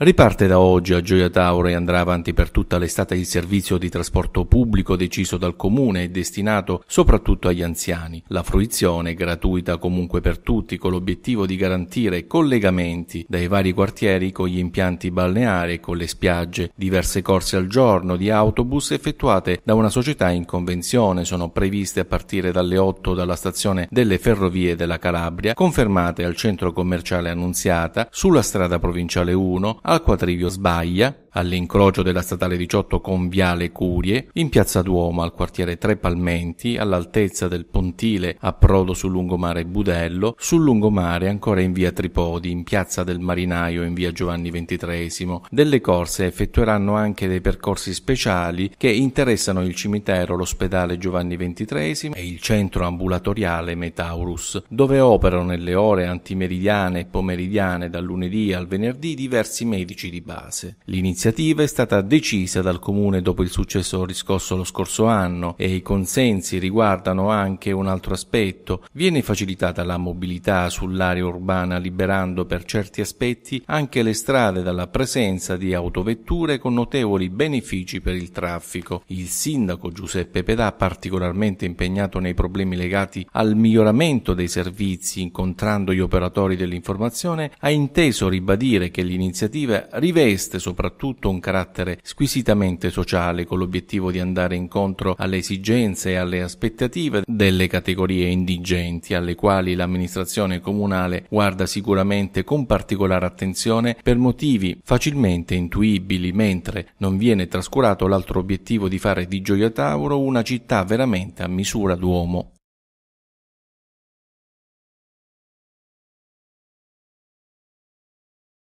Riparte da oggi a Gioia Tauro e andrà avanti per tutta l'estate il servizio di trasporto pubblico deciso dal comune e destinato soprattutto agli anziani. La fruizione è gratuita comunque per tutti con l'obiettivo di garantire collegamenti dai vari quartieri con gli impianti balneari e con le spiagge. Diverse corse al giorno di autobus effettuate da una società in convenzione sono previste a partire dalle 8 dalla stazione delle Ferrovie della Calabria, confermate al centro commerciale Annunziata, sulla strada provinciale 1, al quadrivio sbaglia all'incrocio della statale 18 con Viale Curie, in Piazza Duomo al quartiere Tre Palmenti, all'altezza del pontile a Prodo sul lungomare Budello, sul lungomare ancora in via Tripodi, in Piazza del Marinaio in via Giovanni XXIII. Delle corse effettueranno anche dei percorsi speciali che interessano il cimitero, l'ospedale Giovanni XXIII e il centro ambulatoriale Metaurus, dove operano nelle ore antimeridiane e pomeridiane dal lunedì al venerdì diversi medici di base. L'inizio iniziativa è stata decisa dal Comune dopo il successo riscosso lo scorso anno e i consensi riguardano anche un altro aspetto. Viene facilitata la mobilità sull'area urbana liberando per certi aspetti anche le strade dalla presenza di autovetture con notevoli benefici per il traffico. Il sindaco Giuseppe Pedà, particolarmente impegnato nei problemi legati al miglioramento dei servizi incontrando gli operatori dell'informazione, ha inteso ribadire che l'iniziativa riveste soprattutto soprattutto un carattere squisitamente sociale con l'obiettivo di andare incontro alle esigenze e alle aspettative delle categorie indigenti alle quali l'amministrazione comunale guarda sicuramente con particolare attenzione per motivi facilmente intuibili mentre non viene trascurato l'altro obiettivo di fare di Gioia Tauro una città veramente a misura d'uomo.